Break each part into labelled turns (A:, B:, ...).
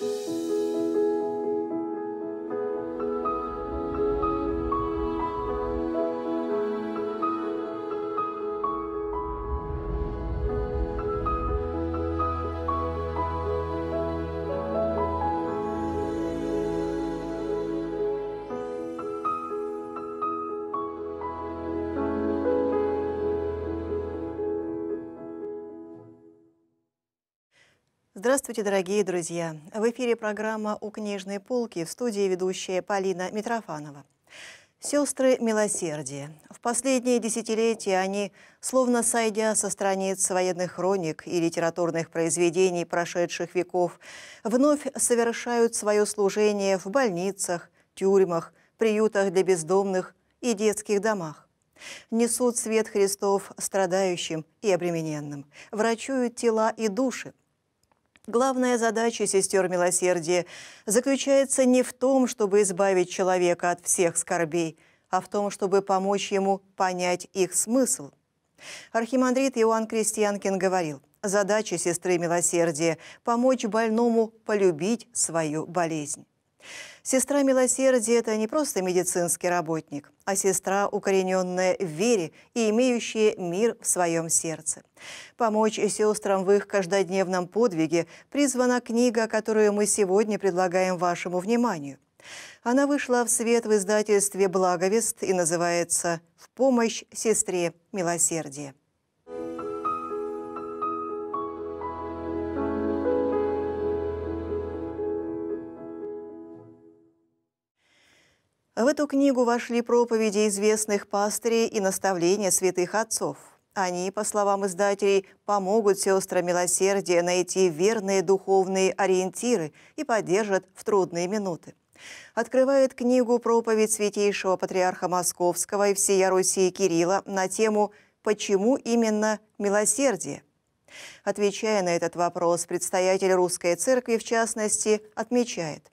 A: Thank you. Здравствуйте, дорогие друзья! В эфире программа «У книжной полки» в студии ведущая Полина Митрофанова. Сестры милосердия. В последние десятилетия они, словно сойдя со страниц военных хроник и литературных произведений прошедших веков, вновь совершают свое служение в больницах, тюрьмах, приютах для бездомных и детских домах несут свет Христов страдающим и обремененным, врачуют тела и души, Главная задача сестер милосердия заключается не в том, чтобы избавить человека от всех скорбей, а в том, чтобы помочь ему понять их смысл. Архимандрит Иоанн Крестьянкин говорил, задача сестры милосердия – помочь больному полюбить свою болезнь. Сестра милосердия – это не просто медицинский работник, а сестра, укорененная в вере и имеющая мир в своем сердце. Помочь сестрам в их каждодневном подвиге призвана книга, которую мы сегодня предлагаем вашему вниманию. Она вышла в свет в издательстве «Благовест» и называется «В помощь сестре милосердия». эту книгу вошли проповеди известных пастырей и наставления святых отцов. Они, по словам издателей, помогут сестрам милосердия найти верные духовные ориентиры и поддержат в трудные минуты. Открывает книгу проповедь святейшего патриарха Московского и всея Руси Кирилла на тему «Почему именно милосердие?». Отвечая на этот вопрос, предстоятель Русской Церкви, в частности, отмечает,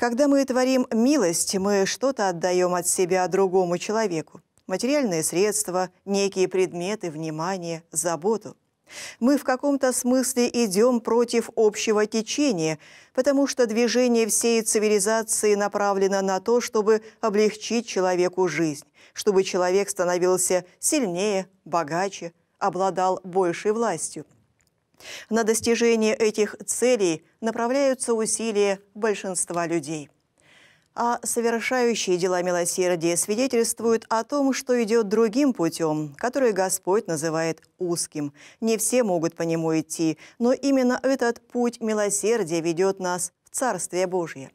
A: когда мы творим милость, мы что-то отдаем от себя другому человеку. Материальные средства, некие предметы, внимание, заботу. Мы в каком-то смысле идем против общего течения, потому что движение всей цивилизации направлено на то, чтобы облегчить человеку жизнь, чтобы человек становился сильнее, богаче, обладал большей властью. На достижение этих целей направляются усилия большинства людей. А совершающие дела милосердия свидетельствуют о том, что идет другим путем, который Господь называет узким. Не все могут по нему идти, но именно этот путь милосердия ведет нас в Царствие Божье.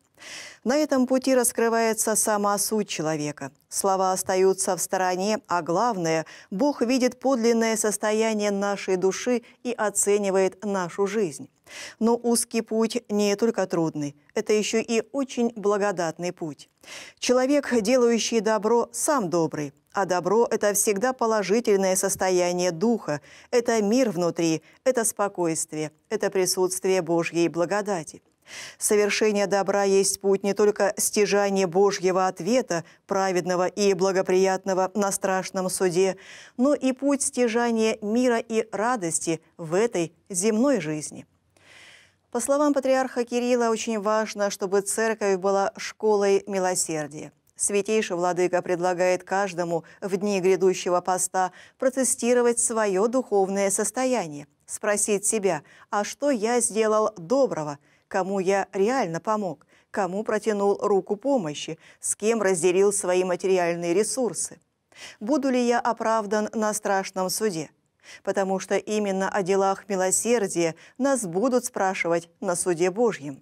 A: На этом пути раскрывается сама суть человека. Слова остаются в стороне, а главное, Бог видит подлинное состояние нашей души и оценивает нашу жизнь. Но узкий путь не только трудный, это еще и очень благодатный путь. Человек, делающий добро, сам добрый, а добро – это всегда положительное состояние духа, это мир внутри, это спокойствие, это присутствие Божьей благодати – Совершение добра есть путь не только стяжания Божьего ответа, праведного и благоприятного на страшном суде, но и путь стяжания мира и радости в этой земной жизни. По словам патриарха Кирилла, очень важно, чтобы церковь была школой милосердия. Святейший Владыка предлагает каждому в дни грядущего поста протестировать свое духовное состояние, спросить себя, а что я сделал доброго – кому я реально помог, кому протянул руку помощи, с кем разделил свои материальные ресурсы. Буду ли я оправдан на страшном суде? Потому что именно о делах милосердия нас будут спрашивать на суде Божьем.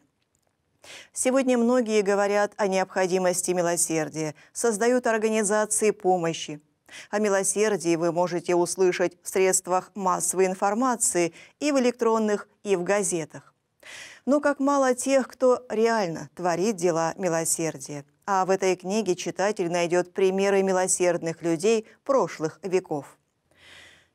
A: Сегодня многие говорят о необходимости милосердия, создают организации помощи. О милосердии вы можете услышать в средствах массовой информации и в электронных, и в газетах. Но как мало тех, кто реально творит дела милосердия. А в этой книге читатель найдет примеры милосердных людей прошлых веков.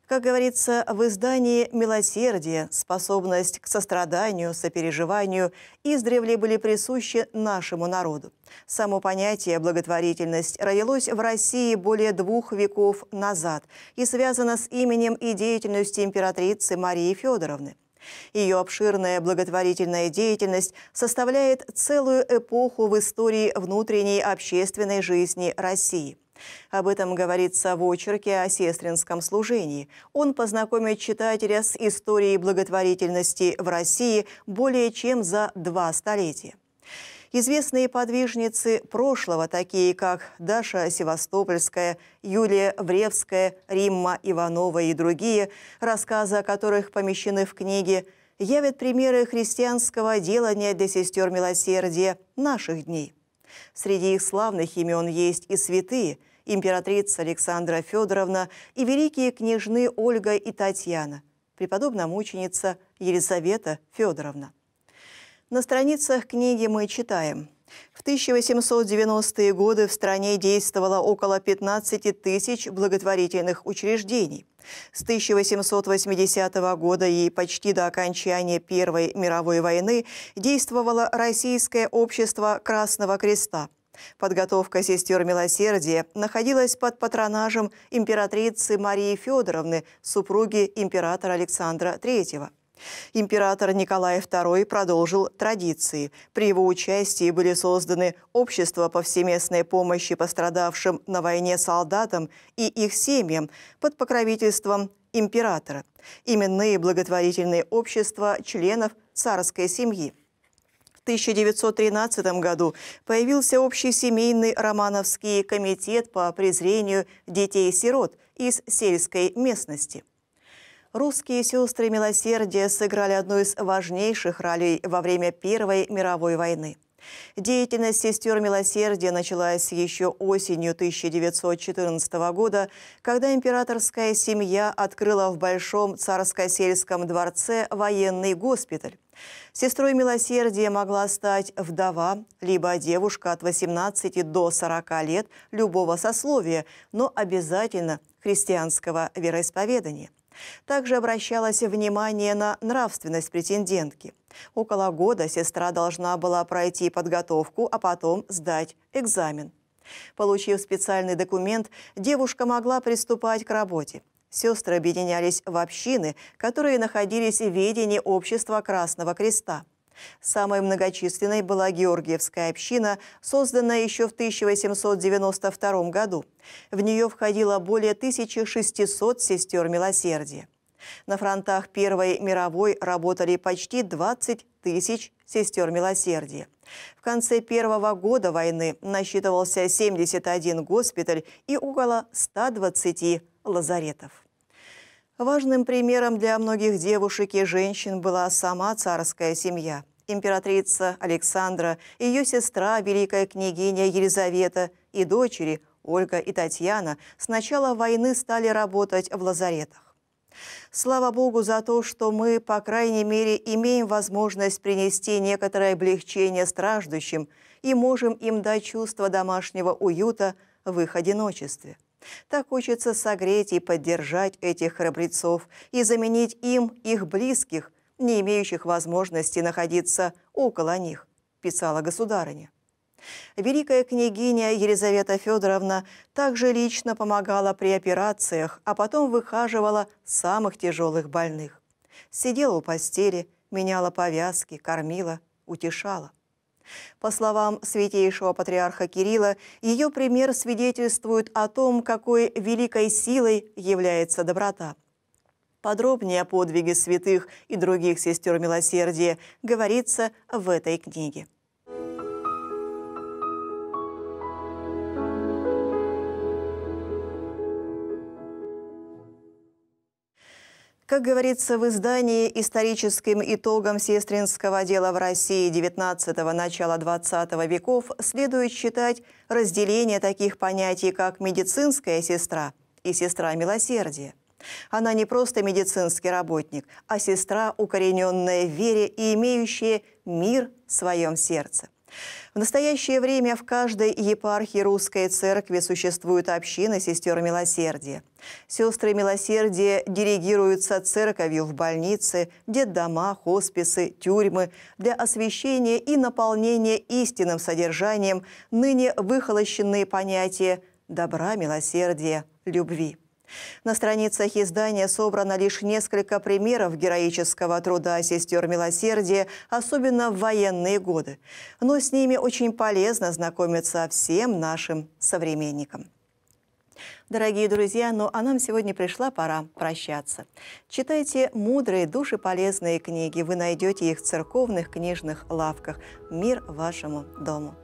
A: Как говорится в издании «Милосердие», способность к состраданию, сопереживанию издревле были присущи нашему народу. Само понятие «благотворительность» родилось в России более двух веков назад и связано с именем и деятельностью императрицы Марии Федоровны – ее обширная благотворительная деятельность составляет целую эпоху в истории внутренней общественной жизни России. Об этом говорится в очерке о сестринском служении. Он познакомит читателя с историей благотворительности в России более чем за два столетия. Известные подвижницы прошлого, такие как Даша Севастопольская, Юлия Вревская, Римма Иванова и другие, рассказы о которых помещены в книге, явят примеры христианского делания для сестер милосердия наших дней. Среди их славных имен есть и святые – императрица Александра Федоровна и великие княжны Ольга и Татьяна, преподобная мученица Елизавета Федоровна. На страницах книги мы читаем. В 1890-е годы в стране действовало около 15 тысяч благотворительных учреждений. С 1880 года и почти до окончания Первой мировой войны действовало Российское общество Красного Креста. Подготовка сестер милосердия находилась под патронажем императрицы Марии Федоровны, супруги императора Александра III. Император Николай II продолжил традиции. При его участии были созданы общества повсеместной помощи пострадавшим на войне солдатам и их семьям под покровительством императора, именные благотворительные общества членов царской семьи. В 1913 году появился Общий семейный Романовский комитет по презрению детей-сирот из сельской местности. Русские сестры милосердия сыграли одну из важнейших ролей во время Первой мировой войны. Деятельность сестер милосердия началась еще осенью 1914 года, когда императорская семья открыла в Большом Царско-сельском дворце военный госпиталь. Сестрой милосердия могла стать вдова, либо девушка от 18 до 40 лет любого сословия, но обязательно христианского вероисповедания. Также обращалось внимание на нравственность претендентки. Около года сестра должна была пройти подготовку, а потом сдать экзамен. Получив специальный документ, девушка могла приступать к работе. Сестры объединялись в общины, которые находились в ведении общества Красного Креста. Самой многочисленной была Георгиевская община, созданная еще в 1892 году. В нее входило более 1600 сестер милосердия. На фронтах Первой мировой работали почти 20 тысяч сестер милосердия. В конце первого года войны насчитывался 71 госпиталь и около 120 лазаретов. Важным примером для многих девушек и женщин была сама царская семья. Императрица Александра, ее сестра, великая княгиня Елизавета и дочери Ольга и Татьяна с начала войны стали работать в лазаретах. Слава Богу за то, что мы, по крайней мере, имеем возможность принести некоторое облегчение страждущим и можем им дать чувство домашнего уюта в их одиночестве. Так хочется согреть и поддержать этих храбрецов и заменить им их близких, не имеющих возможности находиться около них, писала государыня. Великая княгиня Елизавета Федоровна также лично помогала при операциях, а потом выхаживала самых тяжелых больных. Сидела у постели, меняла повязки, кормила, утешала. По словам святейшего патриарха Кирилла, ее пример свидетельствует о том, какой великой силой является доброта. Подробнее о подвиге святых и других сестер милосердия говорится в этой книге. Как говорится в издании «Историческим итогом сестринского дела в России XIX – начала XX веков» следует считать разделение таких понятий, как «медицинская сестра» и «сестра милосердия». Она не просто медицинский работник, а сестра, укорененная в вере и имеющая мир в своем сердце. В настоящее время в каждой епархии русской церкви существуют общины сестер милосердия. Сестры милосердия диригируются церковью в больницы, детдома, хосписы, тюрьмы для освещения и наполнения истинным содержанием ныне выхолощенные понятия добра, милосердия, любви. На страницах издания собрано лишь несколько примеров героического труда сестер милосердия, особенно в военные годы. Но с ними очень полезно знакомиться всем нашим современникам. Дорогие друзья, ну а нам сегодня пришла пора прощаться. Читайте мудрые, душеполезные книги. Вы найдете их в церковных книжных лавках. Мир вашему дому!